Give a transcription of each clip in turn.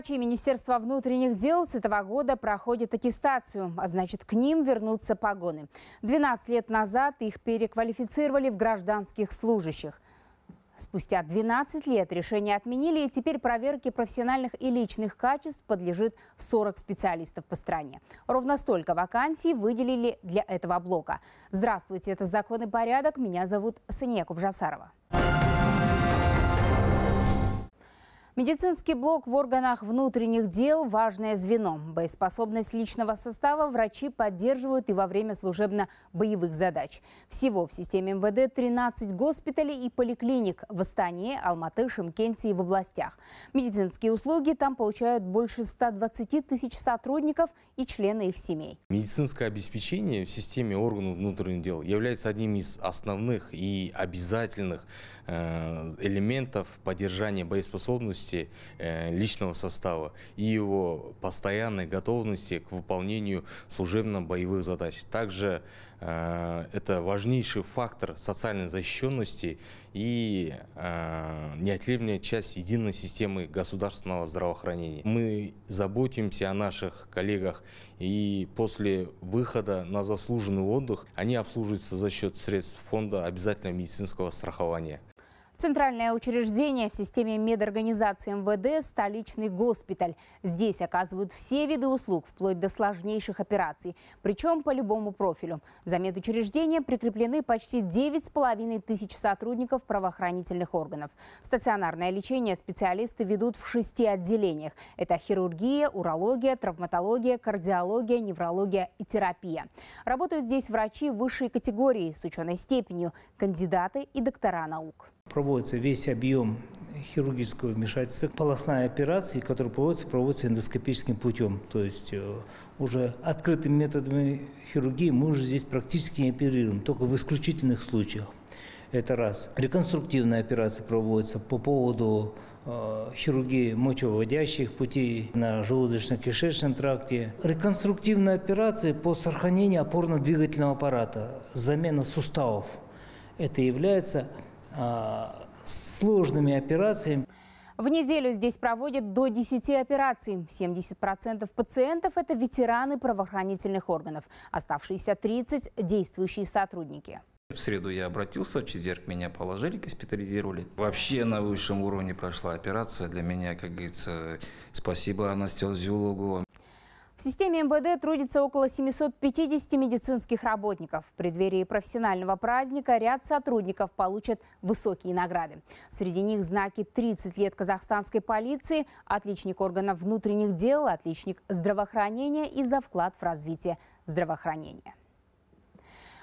Врачи Министерства внутренних дел с этого года проходят аттестацию, а значит, к ним вернутся погоны. 12 лет назад их переквалифицировали в гражданских служащих. Спустя 12 лет решение отменили, и теперь проверке профессиональных и личных качеств подлежит 40 специалистов по стране. Ровно столько вакансий выделили для этого блока. Здравствуйте, это «Закон и порядок». Меня зовут Сания Кубжасарова. Медицинский блок в органах внутренних дел – важное звено. Боеспособность личного состава врачи поддерживают и во время служебно-боевых задач. Всего в системе МВД 13 госпиталей и поликлиник в Астане, Алматы, Шимкенте и в областях. Медицинские услуги там получают больше 120 тысяч сотрудников и члены их семей. Медицинское обеспечение в системе органов внутренних дел является одним из основных и обязательных э, элементов поддержания боеспособности готовности э, личного состава и его постоянной готовности к выполнению служебно-боевых задач. Также э, это важнейший фактор социальной защищенности и э, неотъемлемая часть единой системы государственного здравоохранения. Мы заботимся о наших коллегах и после выхода на заслуженный отдых они обслуживаются за счет средств фонда обязательного медицинского страхования. Центральное учреждение в системе медорганизации МВД – столичный госпиталь. Здесь оказывают все виды услуг, вплоть до сложнейших операций, причем по любому профилю. За медучреждение прикреплены почти 9,5 тысяч сотрудников правоохранительных органов. Стационарное лечение специалисты ведут в шести отделениях. Это хирургия, урология, травматология, кардиология, неврология и терапия. Работают здесь врачи высшей категории с ученой степенью, кандидаты и доктора наук проводится весь объем хирургического вмешательства. Полостная операция, которая проводится, проводится эндоскопическим путем. То есть э, уже открытыми методами хирургии мы уже здесь практически не оперируем, только в исключительных случаях. Это раз. Реконструктивная операция проводится по поводу э, хирургии мочевыводящих путей на желудочно-кишечном тракте. Реконструктивные операции по сохранению опорно-двигательного аппарата, замена суставов. Это является а, сложными операциями. В неделю здесь проводят до 10 операций. 70% пациентов – это ветераны правоохранительных органов. Оставшиеся 30 – действующие сотрудники. В среду я обратился, в четверг меня положили, госпитализировали. Вообще на высшем уровне прошла операция. Для меня, как говорится, спасибо анестезиологу. В системе МВД трудится около 750 медицинских работников. В преддверии профессионального праздника ряд сотрудников получат высокие награды. Среди них знаки 30 лет казахстанской полиции, отличник органов внутренних дел, отличник здравоохранения и за вклад в развитие здравоохранения.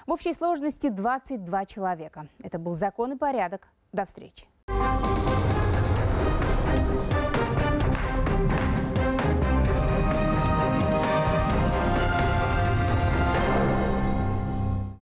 В общей сложности 22 человека. Это был закон и порядок. До встречи.